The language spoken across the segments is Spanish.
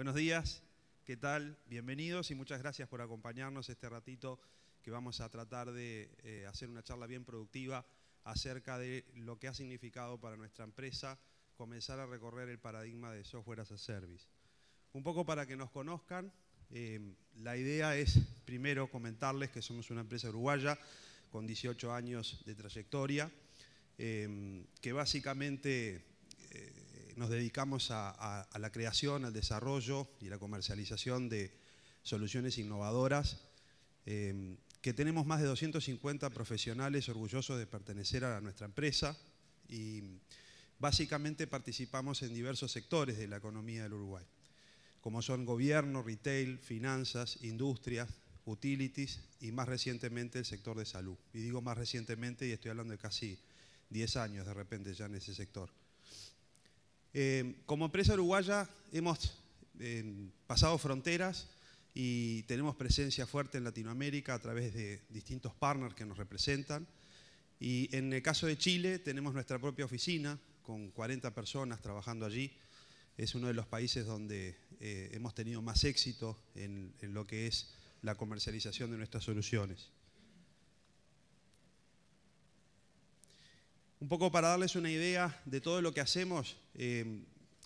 Buenos días, ¿qué tal? Bienvenidos y muchas gracias por acompañarnos este ratito que vamos a tratar de eh, hacer una charla bien productiva acerca de lo que ha significado para nuestra empresa comenzar a recorrer el paradigma de software as a service. Un poco para que nos conozcan, em, la idea es primero comentarles que somos una empresa uruguaya con 18 años de trayectoria, em, que básicamente nos dedicamos a, la creación, al desarrollo y la comercialización de soluciones innovadoras, eh, que tenemos más de 250 profesionales orgullosos de pertenecer a nuestra empresa y básicamente participamos en diversos sectores de la economía del Uruguay, como son gobierno, retail, finanzas, industrias, utilities y más recientemente el sector de salud. Y digo más recientemente y estoy hablando de casi 10 años de repente ya en ese sector. Eh, como empresa uruguaya hemos eh, pasado fronteras y tenemos presencia fuerte en Latinoamérica a través de distintos partners que nos representan. Y en el caso de Chile tenemos nuestra propia oficina con 40 personas trabajando allí. Es uno de los países donde eh, hemos tenido más éxito en lo que es la comercialización de nuestras soluciones. Un poco para darles una idea de todo lo que hacemos, eh,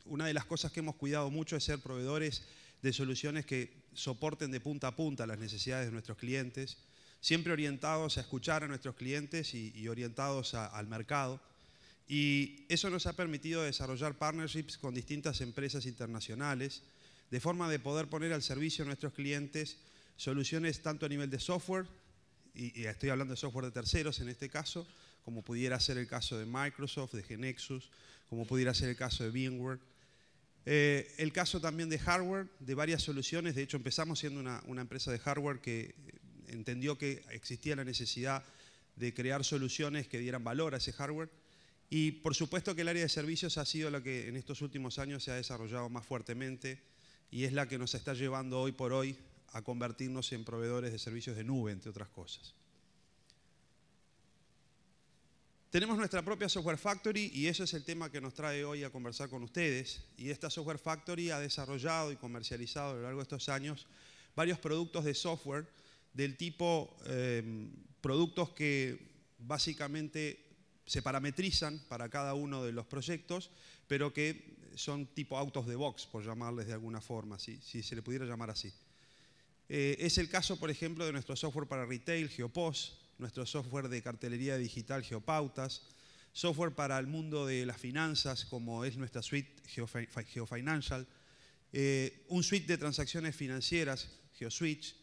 una de las cosas que hemos cuidado mucho es ser proveedores de soluciones que soporten de punta a punta las necesidades de nuestros clientes, siempre orientados a escuchar a nuestros clientes y, orientados al mercado. Y eso nos ha permitido desarrollar partnerships con distintas empresas internacionales, de forma de poder poner al servicio de nuestros clientes soluciones tanto a nivel de software y, estoy hablando de software de terceros en este caso, como pudiera ser el caso de Microsoft, de Genexus, como pudiera ser el caso de VMware. Eh, el caso también de hardware, de varias soluciones. De hecho, empezamos siendo una, empresa de hardware que eh, entendió que existía la necesidad de crear soluciones que dieran valor a ese hardware. Y por supuesto que el área de servicios ha sido la que en estos últimos años se ha desarrollado más fuertemente y es la que nos está llevando hoy por hoy a convertirnos en proveedores de servicios de nube, entre otras cosas. Tenemos nuestra propia Software Factory y eso es el tema que nos trae hoy a conversar con ustedes. Y esta Software Factory ha desarrollado y comercializado a lo largo de estos años varios productos de software del tipo eh, productos que básicamente se parametrizan para cada uno de los proyectos, pero que son tipo autos de box, por llamarles de alguna forma, si se le pudiera llamar así. Eh, es el caso, por ejemplo, de nuestro software para retail, Geopos, nuestro software de cartelería digital, Geopautas, software para el mundo de las finanzas, como es nuestra suite Geofinancial, eh, un suite de transacciones financieras, GeoSwitch,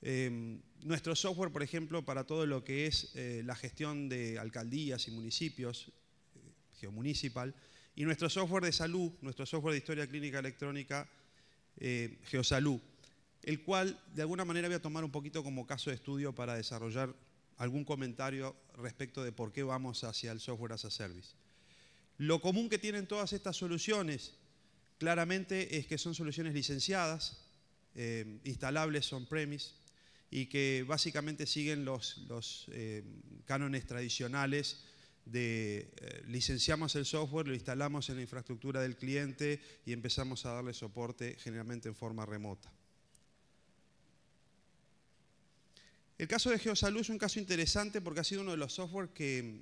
em, nuestro software, por ejemplo, para todo lo que es eh, la gestión de alcaldías y municipios, Geomunicipal, y nuestro software de salud, nuestro software de historia clínica electrónica, Geosalud el cual de alguna manera voy a tomar un poquito como caso de estudio para desarrollar algún comentario respecto de por qué vamos hacia el software as a service. Lo común que tienen todas estas soluciones claramente es que son soluciones licenciadas, eh, instalables on-premise y que básicamente siguen los, eh, cánones tradicionales de eh, licenciamos el software, lo instalamos en la infraestructura del cliente y empezamos a darle soporte generalmente en forma remota. El caso de GeoSalud es un caso interesante porque ha sido uno de los software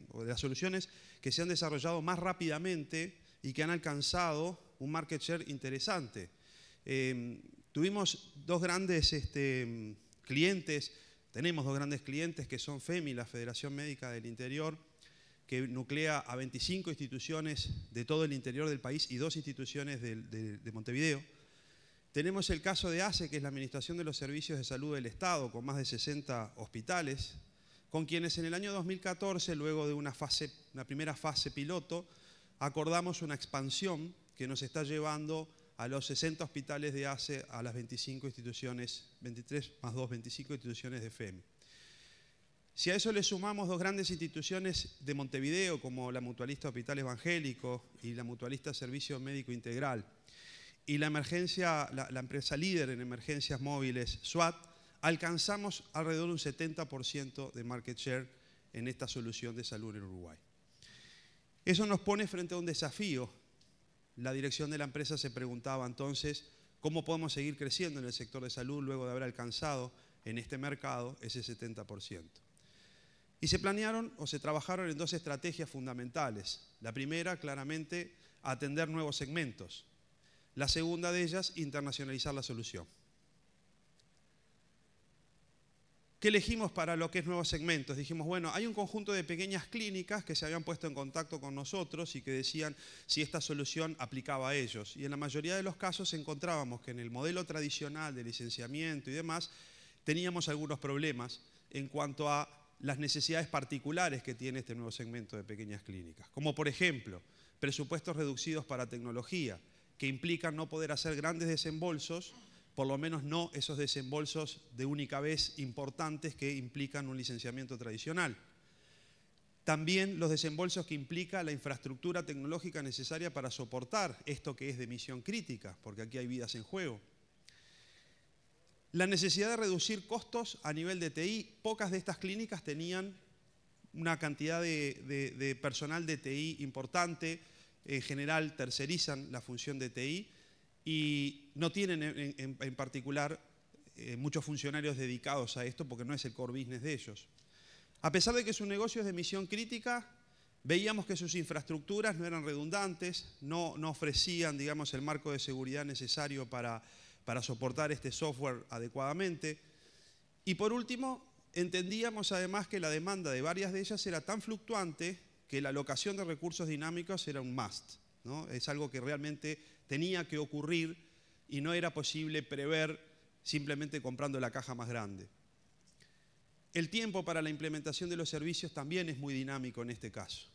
o de las soluciones que se han desarrollado más rápidamente y que han alcanzado un market share interesante. Em, tuvimos dos grandes este, clientes, tenemos dos grandes clientes que son FEMI, la Federación Médica del Interior, que nuclea a 25 instituciones de todo el interior del país y dos instituciones de Montevideo. Tenemos el caso de ACE, que es la Administración de los Servicios de Salud del Estado, con más de 60 hospitales, con quienes en el año 2014, luego de una, primera fase piloto, acordamos una expansión que nos está llevando a los 60 hospitales de ACE, a las 25 instituciones, 23 más 2, 25 instituciones de FEM. Si a eso le sumamos dos grandes instituciones de Montevideo, como la Mutualista Hospital Evangélico y la Mutualista Servicio Médico Integral, y la emergencia, la, empresa líder en emergencias móviles, SWAT, alcanzamos alrededor de un 70% de market share en esta solución de salud en Uruguay. Eso nos pone frente a un desafío. La dirección de la empresa se preguntaba entonces cómo podemos seguir creciendo en el sector de salud luego de haber alcanzado en este mercado ese 70%. Y se planearon o se trabajaron en dos estrategias fundamentales. La primera, claramente, atender nuevos segmentos. La segunda de ellas, internacionalizar la solución. ¿Qué elegimos para lo que es nuevos segmentos? Dijimos, bueno, hay un conjunto de pequeñas clínicas que se habían puesto en contacto con nosotros y que decían si esta solución aplicaba a ellos. Y en la mayoría de los casos encontrábamos que en el modelo tradicional de licenciamiento y demás teníamos algunos problemas en cuanto a las necesidades particulares que tiene este nuevo segmento de pequeñas clínicas. Como por ejemplo, presupuestos reducidos para tecnología, que implican no poder hacer grandes desembolsos, por lo menos no esos desembolsos de única vez importantes que implican un licenciamiento tradicional. También los desembolsos que implica la infraestructura tecnológica necesaria para soportar esto que es de misión crítica, porque aquí hay vidas en juego. La necesidad de reducir costos a nivel de TI, pocas de estas clínicas tenían una cantidad de, de personal de TI importante, en eh, general tercerizan la función de TI y no tienen en, particular eh, muchos funcionarios dedicados a esto porque no es el core business de ellos. A pesar de que su negocio es de misión crítica, veíamos que sus infraestructuras no eran redundantes, no, ofrecían digamos, el marco de seguridad necesario para, para soportar este software adecuadamente. Y por último, entendíamos además que la demanda de varias de ellas era tan fluctuante que la alocación de recursos dinámicos era un must. ¿no? Es algo que realmente tenía que ocurrir y no era posible prever simplemente comprando la caja más grande. El tiempo para la implementación de los servicios también es muy dinámico en este caso.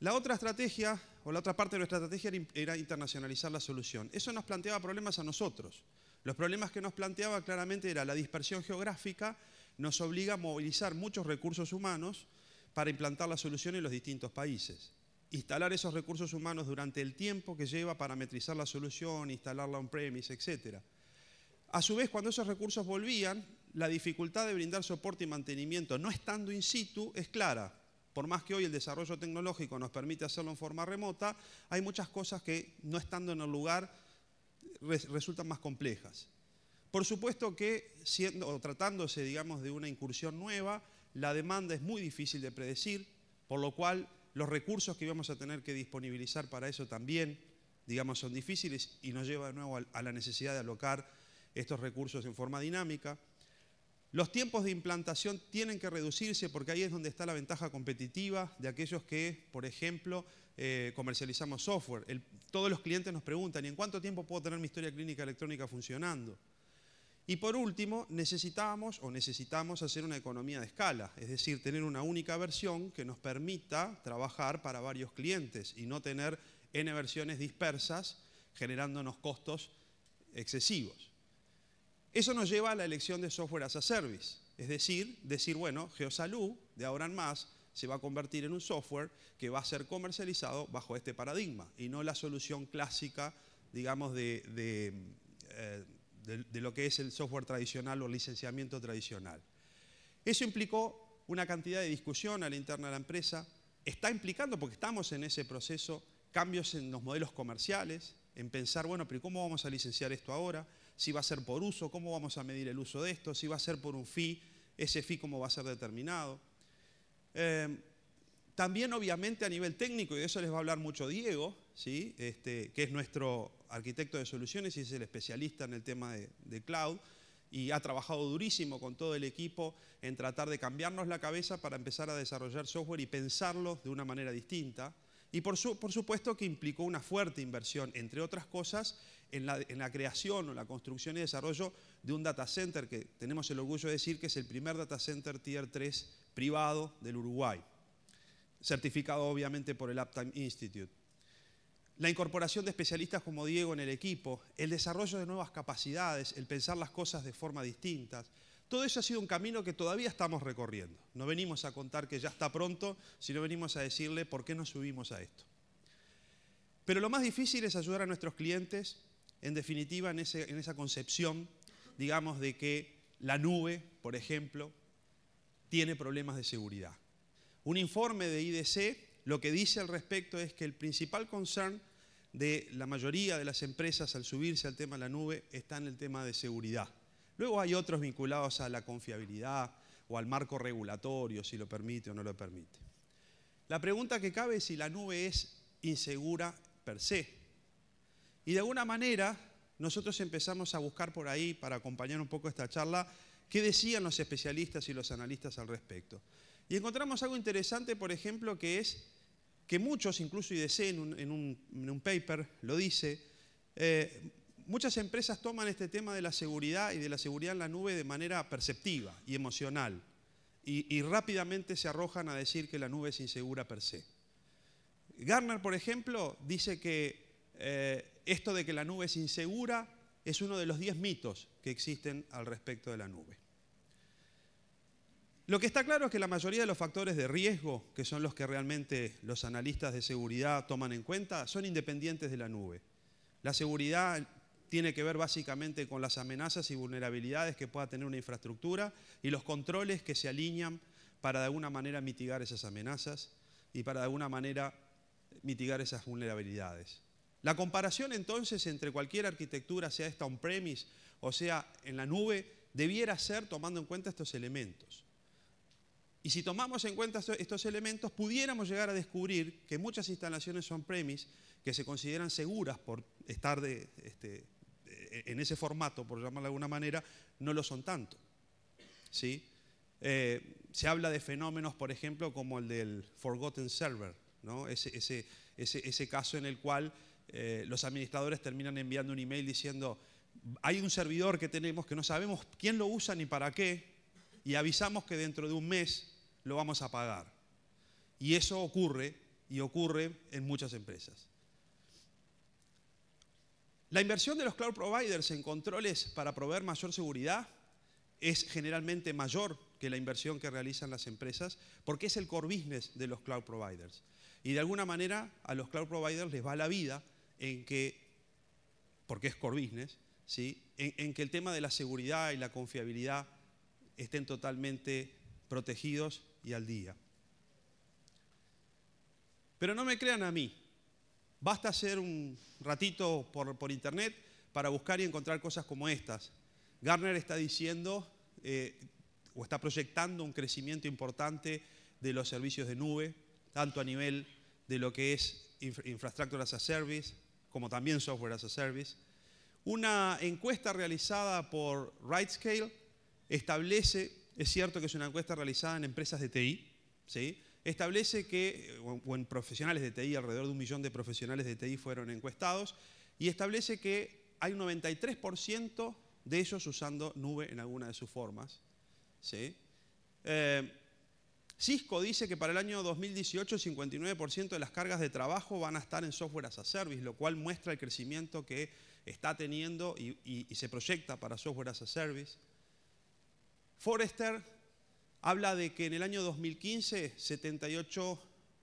La otra estrategia, o la otra parte de nuestra estrategia era internacionalizar la solución. Eso nos planteaba problemas a nosotros. Los problemas que nos planteaba claramente era la dispersión geográfica, nos obliga a movilizar muchos recursos humanos, para implantar la solución en los distintos países. Instalar esos recursos humanos durante el tiempo que lleva para metrizar la solución, instalarla on-premise, etcétera. A su vez, cuando esos recursos volvían, la dificultad de brindar soporte y mantenimiento no estando in situ es clara. Por más que hoy el desarrollo tecnológico nos permite hacerlo en forma remota, hay muchas cosas que no estando en el lugar resultan más complejas. Por supuesto que siendo, tratándose, digamos, de una incursión nueva, la demanda es muy difícil de predecir, por lo cual los recursos que vamos a tener que disponibilizar para eso también, digamos, son difíciles y nos lleva de nuevo a la necesidad de alocar estos recursos en forma dinámica. Los tiempos de implantación tienen que reducirse porque ahí es donde está la ventaja competitiva de aquellos que, por ejemplo, eh, comercializamos software. todos los clientes nos preguntan, ¿y en cuánto tiempo puedo tener mi historia clínica electrónica funcionando? Y por último, necesitamos o necesitamos hacer una economía de escala, es decir, tener una única versión que nos permita trabajar para varios clientes y no tener N versiones dispersas generándonos costos excesivos. Eso nos lleva a la elección de software as a service, es decir, decir, bueno, Geosalud de ahora en más se va a convertir en un software que va a ser comercializado bajo este paradigma y no la solución clásica, digamos, de, eh, de, lo que es el software tradicional o el licenciamiento tradicional. Eso implicó una cantidad de discusión a la interna de la empresa, está implicando, porque estamos en ese proceso, cambios en los modelos comerciales, en pensar, bueno, pero ¿cómo vamos a licenciar esto ahora? Si va a ser por uso, ¿cómo vamos a medir el uso de esto? Si va a ser por un fee, ese fee cómo va a ser determinado. Eh, también obviamente a nivel técnico, y de eso les va a hablar mucho Diego, ¿sí? Este, que es nuestro arquitecto de soluciones y es el especialista en el tema de, cloud y ha trabajado durísimo con todo el equipo en tratar de cambiarnos la cabeza para empezar a desarrollar software y pensarlo de una manera distinta. Y por, supuesto que implicó una fuerte inversión, entre otras cosas, en la, en la, creación o la construcción y desarrollo de un data center que tenemos el orgullo de decir que es el primer data center Tier 3 privado del Uruguay, certificado obviamente por el Uptime Institute la incorporación de especialistas como Diego en el equipo, el desarrollo de nuevas capacidades, el pensar las cosas de forma distinta, todo eso ha sido un camino que todavía estamos recorriendo. No venimos a contar que ya está pronto, sino venimos a decirle por qué nos subimos a esto. Pero lo más difícil es ayudar a nuestros clientes, en definitiva, en, esa concepción, digamos, de que la nube, por ejemplo, tiene problemas de seguridad. Un informe de IDC lo que dice al respecto es que el principal concern de la mayoría de las empresas al subirse al tema de la nube está en el tema de seguridad. Luego hay otros vinculados a la confiabilidad o al marco regulatorio, si lo permite o no lo permite. La pregunta que cabe es si la nube es insegura per se. Y de alguna manera nosotros empezamos a buscar por ahí, para acompañar un poco esta charla, qué decían los especialistas y los analistas al respecto. Y encontramos algo interesante, por ejemplo, que es que muchos, incluso IDC en un, en un, paper lo dice, eh, muchas empresas toman este tema de la seguridad y de la seguridad en la nube de manera perceptiva y emocional y, rápidamente se arrojan a decir que la nube es insegura per se. Garner, por ejemplo, dice que eh, esto de que la nube es insegura es uno de los 10 mitos que existen al respecto de la nube. Lo que está claro es que la mayoría de los factores de riesgo, que son los que realmente los analistas de seguridad toman en cuenta, son independientes de la nube. La seguridad tiene que ver básicamente con las amenazas y vulnerabilidades que pueda tener una infraestructura y los controles que se alinean para de alguna manera mitigar esas amenazas y para de alguna manera mitigar esas vulnerabilidades. La comparación entonces entre cualquier arquitectura, sea esta on-premise o sea en la nube, debiera ser tomando en cuenta estos elementos. Y si tomamos en cuenta estos elementos, pudiéramos llegar a descubrir que muchas instalaciones on premis que se consideran seguras por estar de, este, e, en ese formato, por llamarlo de alguna manera, no lo son tanto. Eh, se habla de fenómenos, por ejemplo, como el del Forgotten Server, ¿no? ese, ese, caso en el cual eh, los administradores terminan enviando un email diciendo, hay un servidor que tenemos que no sabemos quién lo usa ni para qué, y avisamos que dentro de un mes lo vamos a pagar. Y eso ocurre y ocurre en muchas empresas. La inversión de los cloud providers en controles para proveer mayor seguridad es generalmente mayor que la inversión que realizan las empresas porque es el core business de los cloud providers. Y de alguna manera a los cloud providers les va la vida en que, porque es core business, ¿sí? en, en que el tema de la seguridad y la confiabilidad estén totalmente protegidos y al día. Pero no me crean a mí. Basta hacer un ratito por, internet para buscar y encontrar cosas como estas. Garner está diciendo eh, o está proyectando un crecimiento importante de los servicios de nube, tanto a nivel de lo que es Infrastructure as a Service, como también Software as a Service. Una encuesta realizada por RightScale establece es cierto que es una encuesta realizada en empresas de TI, establece que, eh, o en profesionales de TI, alrededor de un millón de profesionales de TI fueron encuestados, y establece que hay un 93% de ellos usando nube en alguna de sus formas. Eh, Cisco dice que para el año 2018 el 59% de las cargas de trabajo van a estar en software as a service, lo cual muestra el crecimiento que está teniendo y se proyecta para software as a service. Forrester habla de que en el año 2015 78.43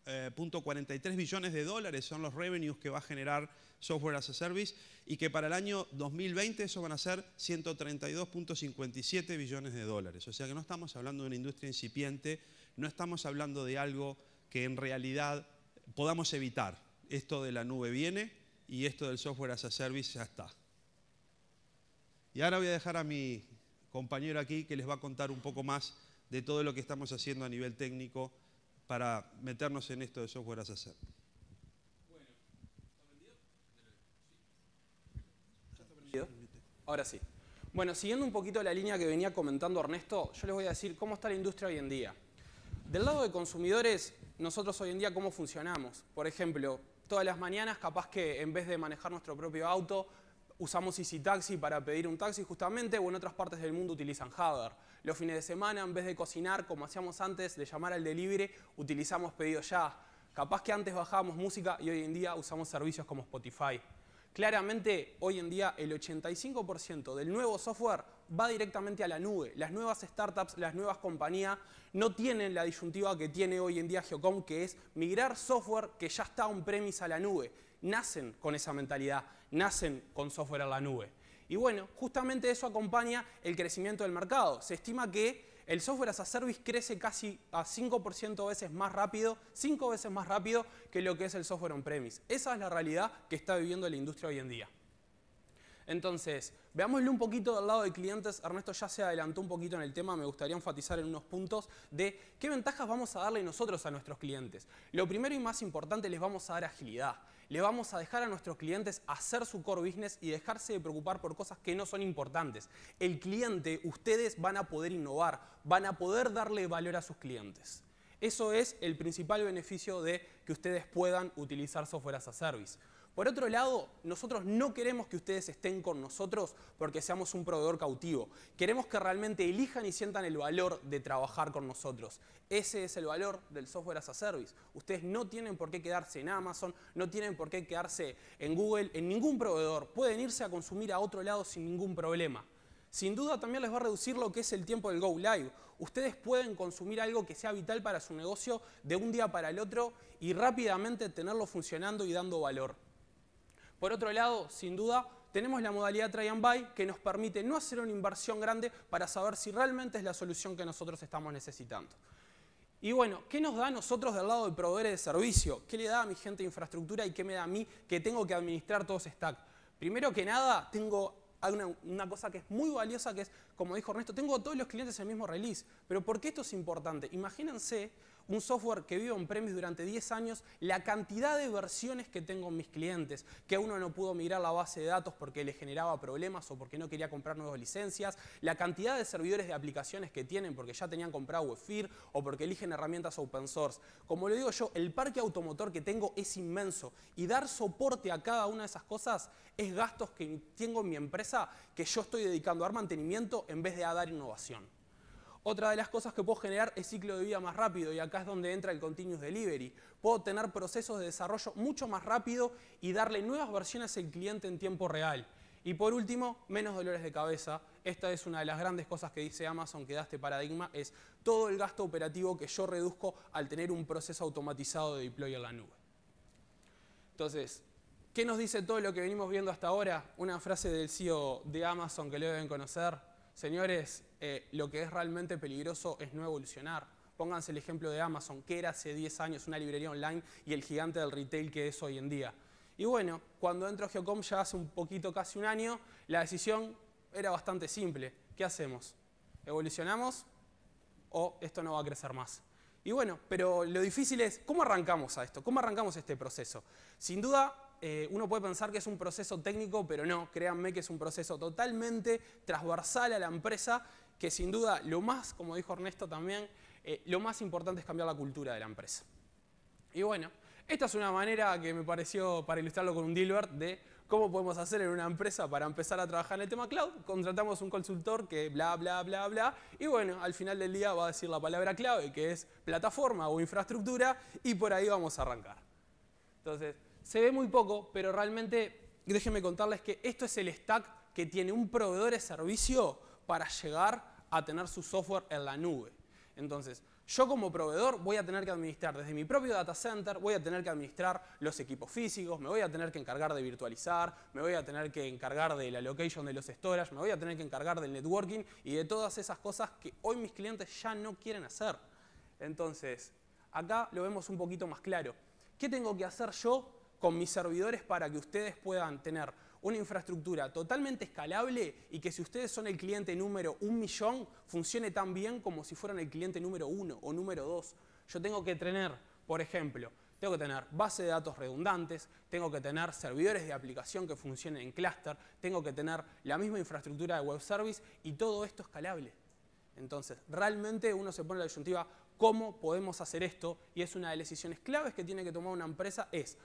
eh, billones de dólares son los revenues que va a generar software as a service y que para el año 2020 eso van a ser 132.57 billones de dólares. O sea que no estamos hablando de una industria incipiente, no estamos hablando de algo que en realidad podamos evitar. Esto de la nube viene y esto del software as a service ya está. Y ahora voy a dejar a mi compañero aquí que les va a contar un poco más de todo lo que estamos haciendo a nivel técnico para meternos en esto de software as a hacer. Bueno, ¿está Ahora sí. Bueno, siguiendo un poquito la línea que venía comentando Ernesto, yo les voy a decir cómo está la industria hoy en día. Del lado de consumidores, nosotros hoy en día cómo funcionamos. Por ejemplo, todas las mañanas capaz que en vez de manejar nuestro propio auto, Usamos Easy Taxi para pedir un taxi justamente o en otras partes del mundo utilizan hardware Los fines de semana, en vez de cocinar como hacíamos antes, de llamar al delivery, utilizamos pedido ya. Capaz que antes bajábamos música y hoy en día usamos servicios como Spotify. Claramente, hoy en día el 85% del nuevo software va directamente a la nube. Las nuevas startups, las nuevas compañías no tienen la disyuntiva que tiene hoy en día Geocom, que es migrar software que ya está on-premise a la nube nacen con esa mentalidad, nacen con software a la nube. Y bueno, justamente eso acompaña el crecimiento del mercado. Se estima que el software as a service crece casi a 5% veces más rápido, 5 veces más rápido que lo que es el software on-premise. Esa es la realidad que está viviendo la industria hoy en día. Entonces, veámoslo un poquito del lado de clientes. Ernesto ya se adelantó un poquito en el tema, me gustaría enfatizar en unos puntos de qué ventajas vamos a darle nosotros a nuestros clientes. Lo primero y más importante, les vamos a dar agilidad le vamos a dejar a nuestros clientes hacer su core business y dejarse de preocupar por cosas que no son importantes. El cliente, ustedes van a poder innovar, van a poder darle valor a sus clientes. Eso es el principal beneficio de que ustedes puedan utilizar software as a service. Por otro lado, nosotros no queremos que ustedes estén con nosotros porque seamos un proveedor cautivo. Queremos que realmente elijan y sientan el valor de trabajar con nosotros. Ese es el valor del software as a service. Ustedes no tienen por qué quedarse en Amazon, no tienen por qué quedarse en Google, en ningún proveedor. Pueden irse a consumir a otro lado sin ningún problema. Sin duda también les va a reducir lo que es el tiempo del Go Live. Ustedes pueden consumir algo que sea vital para su negocio de un día para el otro y rápidamente tenerlo funcionando y dando valor. Por otro lado, sin duda, tenemos la modalidad try and buy que nos permite no hacer una inversión grande para saber si realmente es la solución que nosotros estamos necesitando. Y bueno, ¿qué nos da a nosotros del lado de proveedores de servicio? ¿Qué le da a mi gente de infraestructura y qué me da a mí que tengo que administrar todo ese stack? Primero que nada, tengo una, cosa que es muy valiosa, que es, como dijo Ernesto, tengo a todos los clientes en el mismo release. Pero ¿por qué esto es importante? Imagínense un software que vive en premios durante 10 años, la cantidad de versiones que tengo en mis clientes, que uno no pudo migrar la base de datos porque le generaba problemas o porque no quería comprar nuevas licencias, la cantidad de servidores de aplicaciones que tienen porque ya tenían comprado WebFear o porque eligen herramientas open source. Como le digo yo, el parque automotor que tengo es inmenso y dar soporte a cada una de esas cosas es gastos que tengo en mi empresa que yo estoy dedicando a dar mantenimiento en vez de a dar innovación. Otra de las cosas que puedo generar es ciclo de vida más rápido y acá es donde entra el continuous delivery. Puedo tener procesos de desarrollo mucho más rápido y darle nuevas versiones al cliente en tiempo real. Y por último, menos dolores de cabeza. Esta es una de las grandes cosas que dice Amazon que da este paradigma, es todo el gasto operativo que yo reduzco al tener un proceso automatizado de deploy a la nube. Entonces, ¿qué nos dice todo lo que venimos viendo hasta ahora? Una frase del CEO de Amazon que lo deben conocer. Señores, eh, lo que es realmente peligroso es no evolucionar. Pónganse el ejemplo de Amazon, que era hace 10 años una librería online y el gigante del retail que es hoy en día. Y bueno, cuando entró Geocom ya hace un poquito, casi un año, la decisión era bastante simple. ¿Qué hacemos? ¿Evolucionamos o esto no va a crecer más? Y bueno, pero lo difícil es, ¿cómo arrancamos a esto? ¿Cómo arrancamos este proceso? Sin duda, eh, uno puede pensar que es un proceso técnico, pero no, créanme que es un proceso totalmente transversal a la empresa, que sin duda lo más, como dijo Ernesto también, eh, lo más importante es cambiar la cultura de la empresa. Y bueno, esta es una manera que me pareció, para ilustrarlo con un Dilbert, de cómo podemos hacer en una empresa para empezar a trabajar en el tema cloud. Contratamos un consultor que bla, bla, bla, bla, y bueno, al final del día va a decir la palabra clave, que es plataforma o infraestructura, y por ahí vamos a arrancar. Entonces, se ve muy poco, pero realmente déjenme contarles que esto es el stack que tiene un proveedor de servicio para llegar a tener su software en la nube. Entonces, yo como proveedor voy a tener que administrar desde mi propio data center, voy a tener que administrar los equipos físicos, me voy a tener que encargar de virtualizar, me voy a tener que encargar de la location de los storage, me voy a tener que encargar del networking y de todas esas cosas que hoy mis clientes ya no quieren hacer. Entonces, acá lo vemos un poquito más claro. ¿Qué tengo que hacer yo con mis servidores para que ustedes puedan tener una infraestructura totalmente escalable y que si ustedes son el cliente número un millón, funcione tan bien como si fueran el cliente número uno o número dos. Yo tengo que tener, por ejemplo, tengo que tener base de datos redundantes, tengo que tener servidores de aplicación que funcionen en clúster, tengo que tener la misma infraestructura de web service y todo esto escalable. Entonces, realmente uno se pone la disyuntiva, ¿cómo podemos hacer esto? Y es una de las decisiones claves que tiene que tomar una empresa, es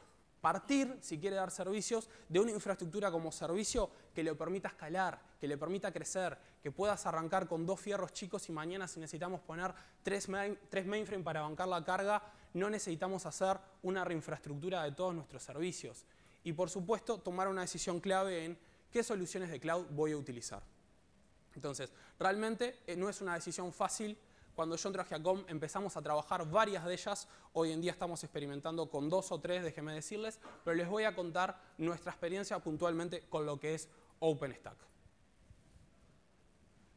partir, si quiere dar servicios, de una infraestructura como servicio que le permita escalar, que le permita crecer, que puedas arrancar con dos fierros chicos y mañana si necesitamos poner tres, main, mainframe para bancar la carga, no necesitamos hacer una reinfraestructura de todos nuestros servicios. Y por supuesto, tomar una decisión clave en qué soluciones de cloud voy a utilizar. Entonces, realmente eh, no es una decisión fácil cuando yo entré a Giacom empezamos a trabajar varias de ellas. Hoy en día estamos experimentando con dos o tres, déjenme decirles, pero les voy a contar nuestra experiencia puntualmente con lo que es OpenStack.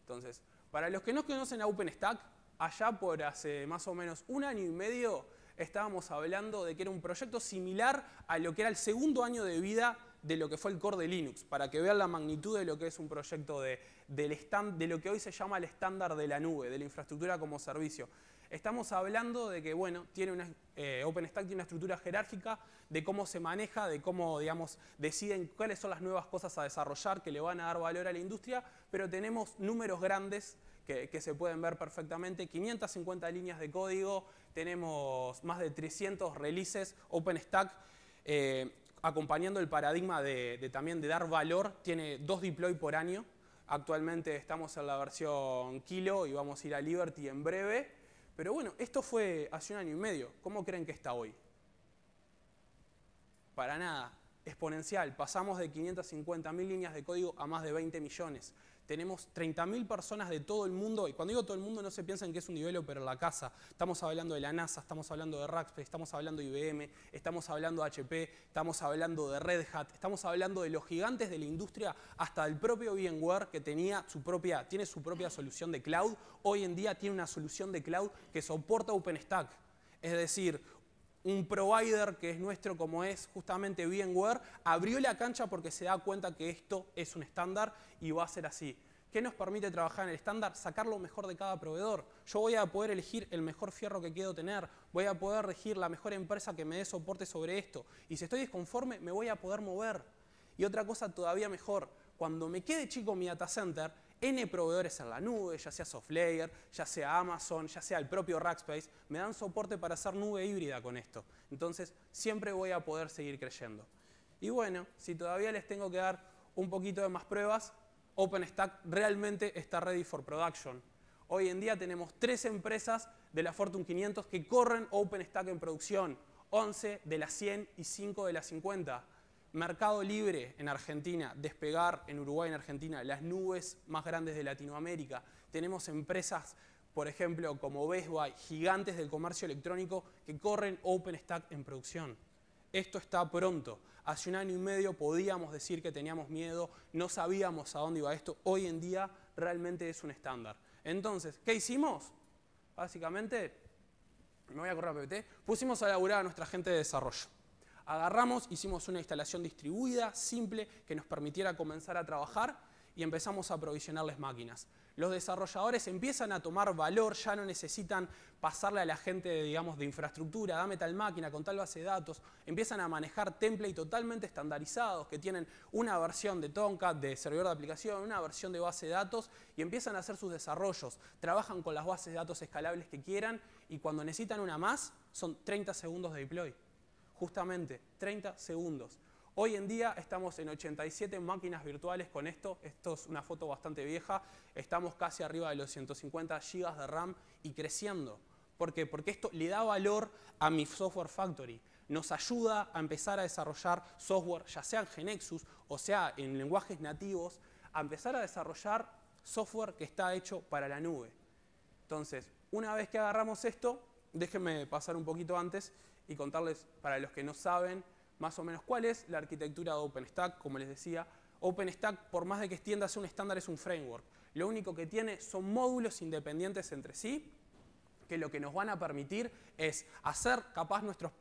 Entonces, para los que no conocen a OpenStack, allá por hace más o menos un año y medio estábamos hablando de que era un proyecto similar a lo que era el segundo año de vida de lo que fue el core de Linux, para que vean la magnitud de lo que es un proyecto de, del stand, de lo que hoy se llama el estándar de la nube, de la infraestructura como servicio. Estamos hablando de que, bueno, tiene una, eh, OpenStack tiene una estructura jerárquica de cómo se maneja, de cómo, digamos, deciden cuáles son las nuevas cosas a desarrollar que le van a dar valor a la industria, pero tenemos números grandes que, se pueden ver perfectamente, 550 líneas de código, tenemos más de 300 releases OpenStack, eh, acompañando el paradigma de, también de dar valor, tiene dos deploy por año. Actualmente estamos en la versión Kilo y vamos a ir a Liberty en breve. Pero bueno, esto fue hace un año y medio. ¿Cómo creen que está hoy? Para nada. Exponencial. Pasamos de 550.000 líneas de código a más de 20 millones tenemos 30.000 personas de todo el mundo, y cuando digo todo el mundo no se piensan que es un nivel pero la casa, estamos hablando de la NASA, estamos hablando de Rackspace, estamos hablando de IBM, estamos hablando de HP, estamos hablando de Red Hat, estamos hablando de los gigantes de la industria, hasta el propio VMware que tenía su propia, tiene su propia solución de cloud, hoy en día tiene una solución de cloud que soporta OpenStack. Es decir, un provider que es nuestro como es justamente VMware, abrió la cancha porque se da cuenta que esto es un estándar y va a ser así. ¿Qué nos permite trabajar en el estándar? Sacar lo mejor de cada proveedor. Yo voy a poder elegir el mejor fierro que quiero tener, voy a poder elegir la mejor empresa que me dé soporte sobre esto. Y si estoy desconforme, me voy a poder mover. Y otra cosa todavía mejor, cuando me quede chico mi data center, N proveedores en la nube, ya sea SoftLayer, ya sea Amazon, ya sea el propio Rackspace, me dan soporte para hacer nube híbrida con esto. Entonces, siempre voy a poder seguir creyendo. Y bueno, si todavía les tengo que dar un poquito de más pruebas, OpenStack realmente está ready for production. Hoy en día tenemos tres empresas de la Fortune 500 que corren OpenStack en producción, 11 de las 100 y 5 de las 50. Mercado Libre en Argentina, despegar en Uruguay, en Argentina, las nubes más grandes de Latinoamérica. Tenemos empresas, por ejemplo, como Best Buy, gigantes del comercio electrónico que corren OpenStack en producción. Esto está pronto. Hace un año y medio podíamos decir que teníamos miedo, no sabíamos a dónde iba esto. Hoy en día realmente es un estándar. Entonces, ¿qué hicimos? Básicamente, me voy a correr a PPT, pusimos a laburar a nuestra gente de desarrollo. Agarramos, hicimos una instalación distribuida, simple, que nos permitiera comenzar a trabajar y empezamos a provisionarles máquinas. Los desarrolladores empiezan a tomar valor, ya no necesitan pasarle a la gente, digamos, de infraestructura, dame tal máquina con tal base de datos. Empiezan a manejar templates totalmente estandarizados, que tienen una versión de Tomcat, de servidor de aplicación, una versión de base de datos, y empiezan a hacer sus desarrollos. Trabajan con las bases de datos escalables que quieran, y cuando necesitan una más, son 30 segundos de deploy justamente 30 segundos. Hoy en día estamos en 87 máquinas virtuales con esto. Esto es una foto bastante vieja. Estamos casi arriba de los 150 GB de RAM y creciendo. ¿Por qué? Porque esto le da valor a mi software factory. Nos ayuda a empezar a desarrollar software, ya sea en Genexus o sea en lenguajes nativos, a empezar a desarrollar software que está hecho para la nube. Entonces, una vez que agarramos esto, déjenme pasar un poquito antes y contarles, para los que no saben, más o menos cuál es la arquitectura de OpenStack, como les decía. OpenStack, por más de que extienda a ser un estándar, es un framework. Lo único que tiene son módulos independientes entre sí, que lo que nos van a permitir es hacer capaz nuestros,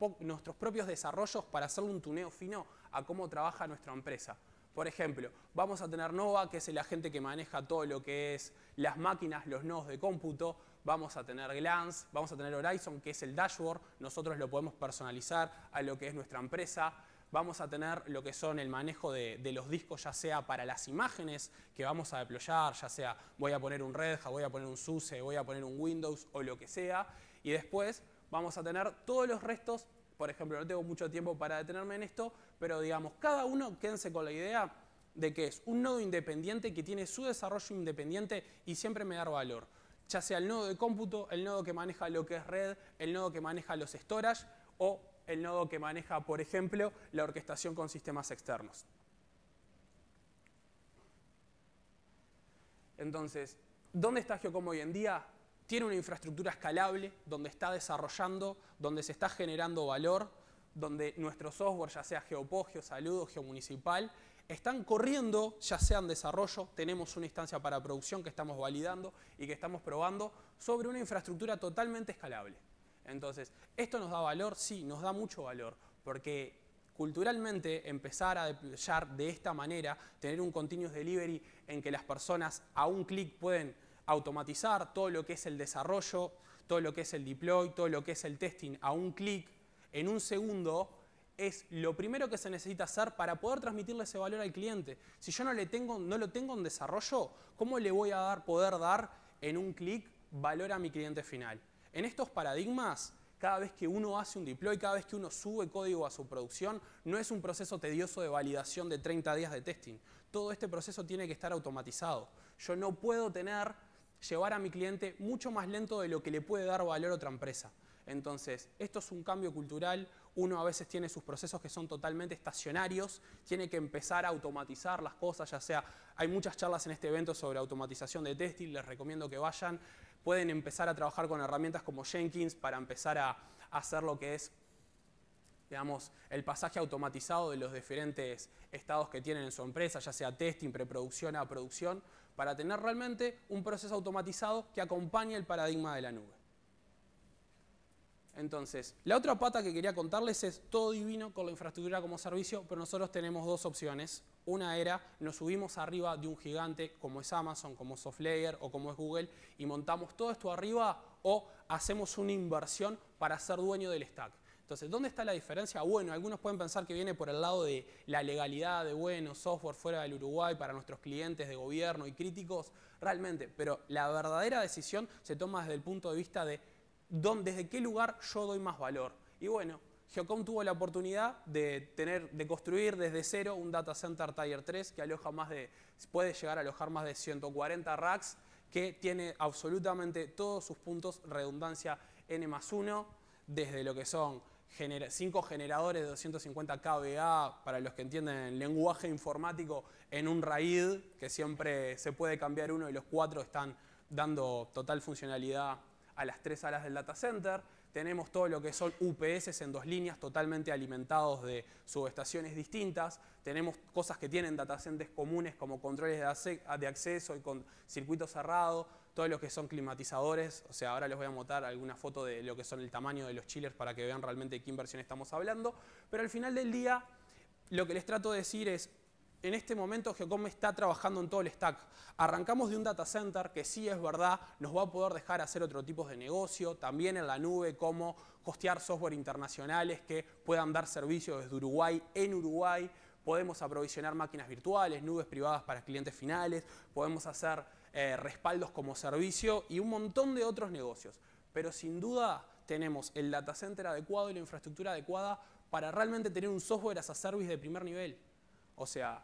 propios desarrollos para hacerle un tuneo fino a cómo trabaja nuestra empresa. Por ejemplo, vamos a tener Nova, que es el agente que maneja todo lo que es las máquinas, los nodos de cómputo vamos a tener Glance, vamos a tener Horizon, que es el dashboard, nosotros lo podemos personalizar a lo que es nuestra empresa, vamos a tener lo que son el manejo de, los discos, ya sea para las imágenes que vamos a deployar, ya sea voy a poner un Red Hat, voy a poner un SUSE, voy a poner un Windows o lo que sea, y después vamos a tener todos los restos, por ejemplo, no tengo mucho tiempo para detenerme en esto, pero digamos, cada uno quédense con la idea de que es un nodo independiente que tiene su desarrollo independiente y siempre me da valor ya sea el nodo de cómputo, el nodo que maneja lo que es red, el nodo que maneja los storage o el nodo que maneja, por ejemplo, la orquestación con sistemas externos. Entonces, ¿dónde está Geocom hoy en día? Tiene una infraestructura escalable, donde está desarrollando, donde se está generando valor, donde nuestro software, ya sea Geopogio, Saludo, Geomunicipal, están corriendo, ya sea en desarrollo, tenemos una instancia para producción que estamos validando y que estamos probando sobre una infraestructura totalmente escalable. Entonces, ¿esto nos da valor? Sí, nos da mucho valor, porque culturalmente empezar a desarrollar de esta manera, tener un continuous delivery en que las personas a un clic pueden automatizar todo lo que es el desarrollo, todo lo que es el deploy, todo lo que es el testing a un clic en un segundo, es lo primero que se necesita hacer para poder transmitirle ese valor al cliente. Si yo no, le tengo, no lo tengo en desarrollo, ¿cómo le voy a dar, poder dar en un clic valor a mi cliente final? En estos paradigmas, cada vez que uno hace un deploy, cada vez que uno sube código a su producción, no es un proceso tedioso de validación de 30 días de testing. Todo este proceso tiene que estar automatizado. Yo no puedo tener, llevar a mi cliente mucho más lento de lo que le puede dar valor a otra empresa. Entonces, esto es un cambio cultural, uno a veces tiene sus procesos que son totalmente estacionarios, tiene que empezar a automatizar las cosas, ya sea, hay muchas charlas en este evento sobre automatización de testing, les recomiendo que vayan, pueden empezar a trabajar con herramientas como Jenkins para empezar a, hacer lo que es digamos, el pasaje automatizado de los diferentes estados que tienen en su empresa, ya sea testing, preproducción a producción, para tener realmente un proceso automatizado que acompañe el paradigma de la nube. Entonces, la otra pata que quería contarles es todo divino con la infraestructura como servicio, pero nosotros tenemos dos opciones. Una era, nos subimos arriba de un gigante como es Amazon, como SoftLayer o como es Google y montamos todo esto arriba o hacemos una inversión para ser dueño del stack. Entonces, ¿dónde está la diferencia? Bueno, algunos pueden pensar que viene por el lado de la legalidad de bueno, software fuera del Uruguay para nuestros clientes de gobierno y críticos, realmente, pero la verdadera decisión se toma desde el punto de vista de desde qué lugar yo doy más valor. Y bueno, Geocom tuvo la oportunidad de, tener, de construir desde cero un data center Tier 3 que aloja más de, puede llegar a alojar más de 140 racks, que tiene absolutamente todos sus puntos redundancia N más 1, desde lo que son cinco generadores de 250 kVA, para los que entienden lenguaje informático, en un RAID, que siempre se puede cambiar uno y los cuatro están dando total funcionalidad a las tres alas del data center. Tenemos todo lo que son UPS en dos líneas totalmente alimentados de subestaciones distintas. Tenemos cosas que tienen data centers comunes como controles de acceso y con circuito cerrado, todo lo que son climatizadores. O sea, ahora les voy a mostrar alguna foto de lo que son el tamaño de los chillers para que vean realmente de qué inversión estamos hablando. Pero al final del día, lo que les trato de decir es, en este momento Geocom está trabajando en todo el stack. Arrancamos de un data center que sí es verdad, nos va a poder dejar hacer otro tipo de negocio, también en la nube como costear software internacionales que puedan dar servicio desde Uruguay en Uruguay, podemos aprovisionar máquinas virtuales, nubes privadas para clientes finales, podemos hacer eh, respaldos como servicio y un montón de otros negocios. Pero sin duda tenemos el data center adecuado y la infraestructura adecuada para realmente tener un software as a service de primer nivel. O sea,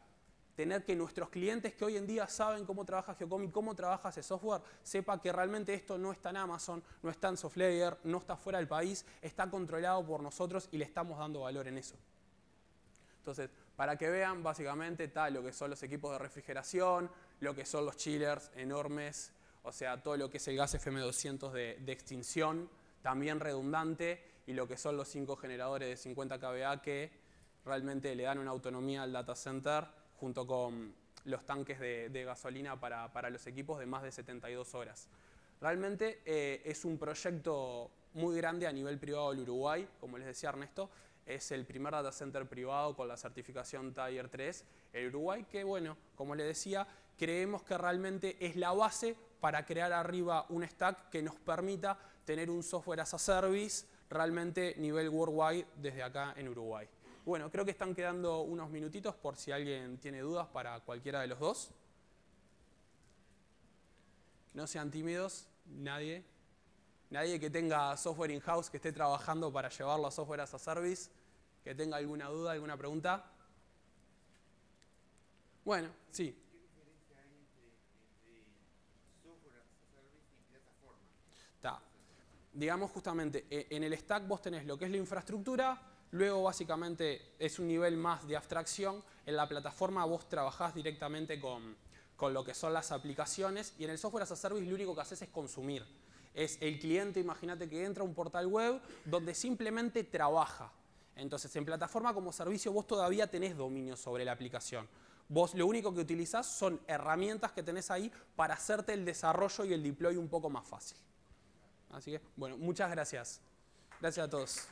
tener que nuestros clientes que hoy en día saben cómo trabaja Geocom y cómo trabaja ese software, sepa que realmente esto no está en Amazon, no está en SoftLayer, no está fuera del país, está controlado por nosotros y le estamos dando valor en eso. Entonces, para que vean básicamente tal lo que son los equipos de refrigeración, lo que son los chillers enormes, o sea, todo lo que es el gas FM200 de, de extinción, también redundante, y lo que son los cinco generadores de 50 kVA que realmente le dan una autonomía al data center junto con los tanques de, gasolina para, para, los equipos de más de 72 horas. Realmente eh, es un proyecto muy grande a nivel privado del Uruguay, como les decía Ernesto, es el primer data center privado con la certificación Tier 3, en Uruguay, que bueno, como les decía, creemos que realmente es la base para crear arriba un stack que nos permita tener un software as a service realmente nivel worldwide desde acá en Uruguay. Bueno, creo que están quedando unos minutitos por si alguien tiene dudas para cualquiera de los dos. No sean tímidos, nadie. Nadie que tenga software in-house, que esté trabajando para llevar a software as a service, que tenga alguna duda, alguna pregunta. Bueno, sí. Digamos justamente, e, en el stack vos tenés lo que es la infraestructura, Luego, básicamente, es un nivel más de abstracción. En la plataforma vos trabajás directamente con, lo que son las aplicaciones y en el software as a service lo único que haces es consumir. Es el cliente, imagínate que entra a un portal web donde simplemente trabaja. Entonces, en plataforma como servicio vos todavía tenés dominio sobre la aplicación. Vos lo único que utilizás son herramientas que tenés ahí para hacerte el desarrollo y el deploy un poco más fácil. Así que, bueno, muchas gracias. Gracias a todos.